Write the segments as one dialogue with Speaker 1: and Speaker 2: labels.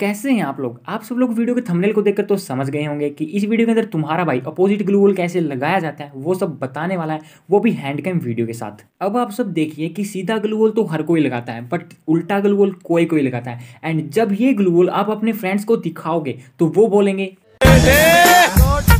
Speaker 1: कैसे हैं आप लोग आप सब लोग वीडियो के थंबनेल को देखकर तो समझ गए होंगे कि इस वीडियो के अंदर तुम्हारा भाई अपोजिट ग्लू वॉल कैसे लगाया जाता है वो सब बताने वाला है वो भी हैंड कैम वीडियो के साथ अब आप सब देखिए कि सीधा ग्लू वॉल तो हर कोई लगाता है बट उल्टा ग्लू वॉल कोई कोई लगाता है एंड जब ये ग्लू वॉल आप अपने फ्रेंड्स को दिखाओगे तो वो बोलेंगे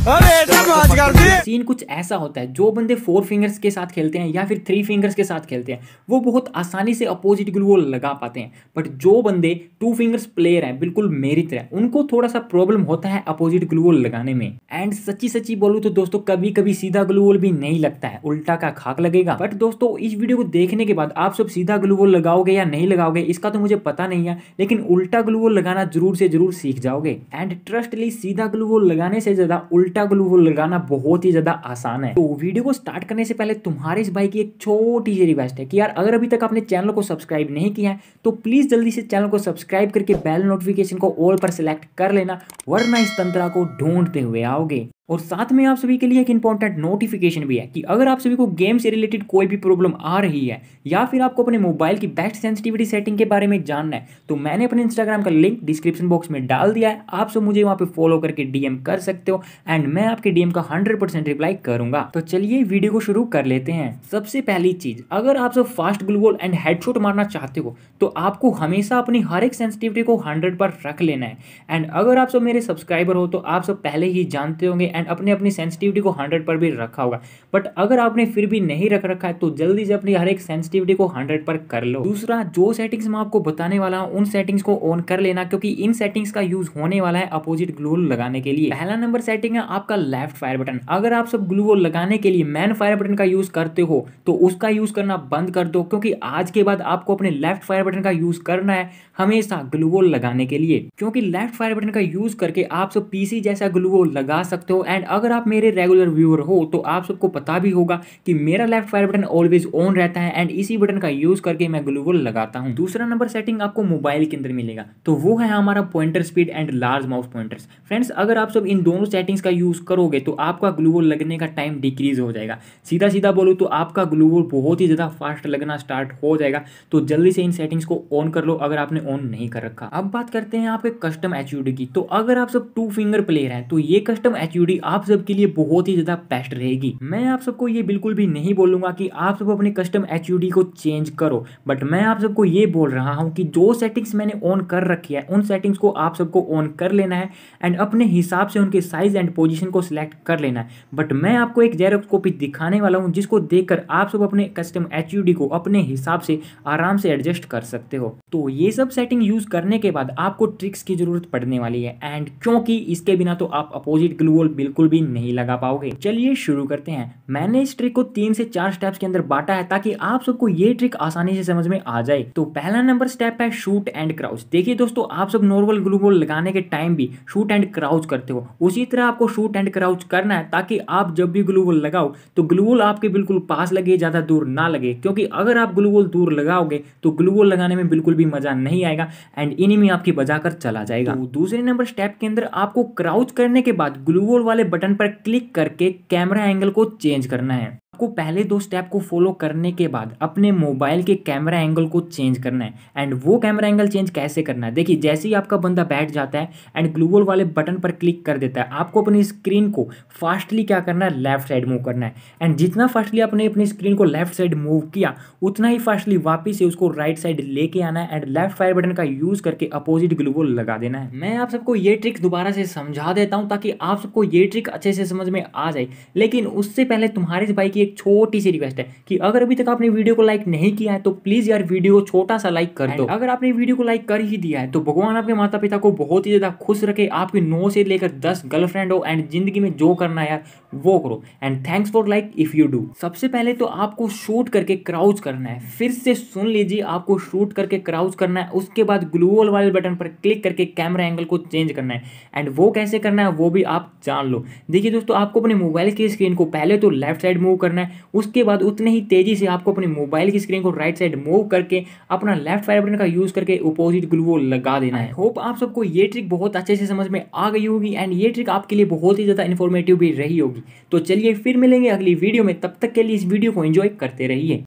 Speaker 1: सीन कुछ ऐसा होता है जो बंदे फोर फिंगर्स के साथ खेलते हैं या फिर थ्री फिंगर्स के साथ खेलते हैं वो बहुत आसानी से अपोजिट ग्लू लगा पाते हैं बट जो बंदे टू फिंगर्स प्लेयर हैं बिल्कुल मेरी तरह उनको थोड़ा सा प्रॉब्लम होता है अपोजिट ग्लू वॉल लगाने में एंड सच्ची सच्ची बोलूँ तो दोस्तों कभी कभी सीधा ग्लू वॉल भी नहीं लगता है उल्टा का खाक लगेगा बट दोस्तों इस वीडियो को देखने के बाद आप सब सीधा ग्लू वॉल लगाओगे या नहीं लगाओगे इसका तो मुझे पता नहीं है लेकिन उल्टा ग्लू वॉल लगाना जरूर से जरूर सीख जाओगे एंड ट्रस्टली सीधा ग्लू वॉल लगाने से ज्यादा उल्टा उल्टा ग्लू लगाना बहुत ही ज़्यादा आसान है तो वीडियो को स्टार्ट करने से पहले तुम्हारे इस भाई की एक छोटी सी रिक्वेस्ट है कि यार अगर अभी तक आपने चैनल को सब्सक्राइब नहीं किया है तो प्लीज़ जल्दी से चैनल को सब्सक्राइब करके बेल नोटिफिकेशन को ऑल पर सिलेक्ट कर लेना वरना इस तंत्रा को ढूंढते हुए आओगे और साथ में आप सभी के लिए एक इंपॉर्टेंट नोटिफिकेशन भी है कि अगर आप सभी को गेम से रिलेटेड कोई भी प्रॉब्लम आ रही है या फिर आपको अपने मोबाइल की बेस्ट सेंसिटिविटी सेटिंग के बारे में जानना है तो मैंने अपने इंस्टाग्राम का लिंक डिस्क्रिप्शन बॉक्स में डाल दिया है आप सब मुझे वहां पर फॉलो करके डीएम कर सकते हो एंड मैं आपके डीएम का हंड्रेड रिप्लाई करूंगा तो चलिए वीडियो को शुरू कर लेते हैं सबसे पहली चीज अगर आप सब फास्ट ग्लूबॉल एंड हेडशोट मारना चाहते हो तो आपको हमेशा अपनी हर एक सेंसिटिविटी को हंड्रेड पर रख लेना है एंड अगर आप सब मेरे सब्सक्राइबर हो तो आप सब पहले ही जानते होंगे एंड अपने अपनी सेंसिटिविटी को हंड्रेड पर भी रखा होगा बट अगर आपने फिर भी नहीं रख रखा है तो जल्दी से अपनी हर एक सेंसिटिविटी को हंड्रेड पर कर लो दूसरा जो सेटिंग्स मैं आपको बताने वाला हूँ उन सेटिंग्स को ऑन कर लेना क्योंकि इन सेटिंग्स का यूज होने वाला है अपोजिट ग्लू लगाने के लिए पहला नंबर सेटिंग है आपका लेफ्ट फायर बटन अगर आप सब ग्लू लगाने के लिए मैन फायर बटन का यूज करते हो तो उसका यूज करना बंद कर दो क्योंकि आज के बाद आपको अपने लेफ्ट फायर बटन का यूज करना है हमेशा ग्लूवोल लगाने के लिए क्योंकि लेफ्ट फायर बटन का यूज करके आप सब पीसी जैसा ग्लूवोल लगा सकते हो एंड अगर आप मेरे रेगुलर व्यूअर हो तो आप सबको पता भी होगा कि मेरा left fire button always on रहता है एंड इसी बटन का यूज़ करके मैं ग्लूवल लगाता हूँ दूसरा नंबर सेटिंग आपको मोबाइल के अंदर मिलेगा तो वो है हमारा pointer speed and large mouse pointers friends अगर आप सब इन दोनों सेटिंग्स का यूज़ करोगे तो आपका ग्लूवल लगने का टाइम डिक्रीज हो जाएगा सीधा सीधा बोलूँ तो आपका ग्लूवल बहुत ही ज़्यादा फास्ट लगना स्टार्ट हो जाएगा तो जल्दी से इन सेटिंग्स को ऑन कर लो अगर आपने ऑन नहीं कर रखा अब बात करते हैं आपके कस्टम एच की तो अगर आप सब टू फिंगर प्लेयर हैं तो ये कस्टम एच कि आप सबके लिए बहुत ही ज़्यादा बेस्ट रहेगी मैं आप सबको ये बिल्कुल भी नहीं बोलूंगा कि आप सब अपने कस्टम एच को चेंज करो बट मैं आप सबको ये बोल रहा हूँ कि जो सेटिंग्स मैंने ऑन कर रखी है उन सेटिंग्स को आप सबको ऑन कर लेना है एंड अपने हिसाब से उनके साइज एंड पोजिशन को सिलेक्ट कर लेना है बट मैं आपको एक जेरोस्कोपी दिखाने वाला हूँ जिसको देख आप सब अपने कस्टम एच को अपने हिसाब से आराम से एडजस्ट कर सकते हो तो ये सब सेटिंग यूज़ करने के बाद आपको ट्रिक्स की ज़रूरत पड़ने वाली है एंड क्योंकि इसके बिना तो आप अपोजिट ग्लू बिल्कुल भी नहीं लगा पाओगे चलिए शुरू करते हैं मैंने इस ट्रिक को तीन से चार स्टेप के अंदर बांटा है ताकि आप सबको ये ट्रिक आसानी से समझ में आ जाए तो पहला नंबर स्टेप है शूट एंड क्राउच देखिए दोस्तों आप सब नॉर्मल ग्लू बॉल लगाने के टाइम भी शूट एंड क्राउच करते हो उसी तरह आपको शूट एंड क्राउच करना है ताकि आप जब भी ग्लू बॉल लगाओ तो ग्लू बॉल आपके बिल्कुल पास लगे ज़्यादा दूर ना लगे क्योंकि अगर आप ग्लू बॉल दूर लगाओगे तो ग्लू बॉल लगाने में बिल्कुल भी मजा नहीं आएगा एंड इन्हीं में आपकी बजा कर चला जाएगा तो दूसरे नंबर स्टेप के अंदर आपको क्राउच करने के बाद ग्लू बॉल वाले बटन पर क्लिक करके कैमरा एंगल को चेंज करना है आपको पहले दो स्टेप को फॉलो करने के बाद अपने मोबाइल के कैमरा एंगल को चेंज करना है एंड वो कैमरा एंगल चेंज कैसे करना है देखिए जैसे ही आपका बंदा बैठ जाता है एंड ग्लूबल वाले बटन पर क्लिक कर देता है आपको अपनी स्क्रीन को फास्टली क्या करना है लेफ्ट साइड मूव करना है एंड जितना फास्टली आपने अपनी स्क्रीन को लेफ्ट साइड मूव किया उतना ही फास्टली वापिस से उसको राइट साइड लेके आना है एंड लेफ्ट फायर बटन का यूज़ करके अपोजिट ग्लूबल लगा देना है मैं आप सबको ये ट्रिक्स दोबारा से समझा देता हूँ ताकि आप सबको ये ये ट्रिक अच्छे से समझ में आ जाए लेकिन उससे पहले तुम्हारे भाई की एक छोटी सी रिक्वेस्ट है कि अगर अभी तक आपने वीडियो को लाइक नहीं किया है तो प्लीज़ यार वीडियो को छोटा सा लाइक कर दो अगर आपने वीडियो को लाइक कर ही दिया है तो भगवान आपके माता पिता को बहुत ही ज़्यादा खुश रखे आपके नौ से लेकर दस गर्लफ्रेंड हो एंड जिंदगी में जो करना है यार वो करो and thanks for like if you do सबसे पहले तो आपको शूट करके क्राउच करना है फिर से सुन लीजिए आपको शूट करके क्राउच करना है उसके बाद ग्लूअल वाले बटन पर क्लिक करके कैमरा एंगल को चेंज करना है एंड वो कैसे करना है वो भी आप जान लो देखिए दोस्तों आपको अपने मोबाइल की स्क्रीन को पहले तो लेफ्ट साइड मूव करना है उसके बाद उतने ही तेज़ी से आपको अपने मोबाइल की स्क्रीन को राइट साइड मूव करके अपना लेफ्ट फायर बटन का यूज़ करके अपोजिट ग्लू लगा देना है होप आप सबको ये ट्रिक बहुत अच्छे से समझ में आ गई होगी एंड ये ट्रिक आपके लिए बहुत ही ज़्यादा इन्फॉर्मेटिव भी रही होगी तो चलिए फिर मिलेंगे अगली वीडियो में तब तक के लिए इस वीडियो को एंजॉय करते रहिए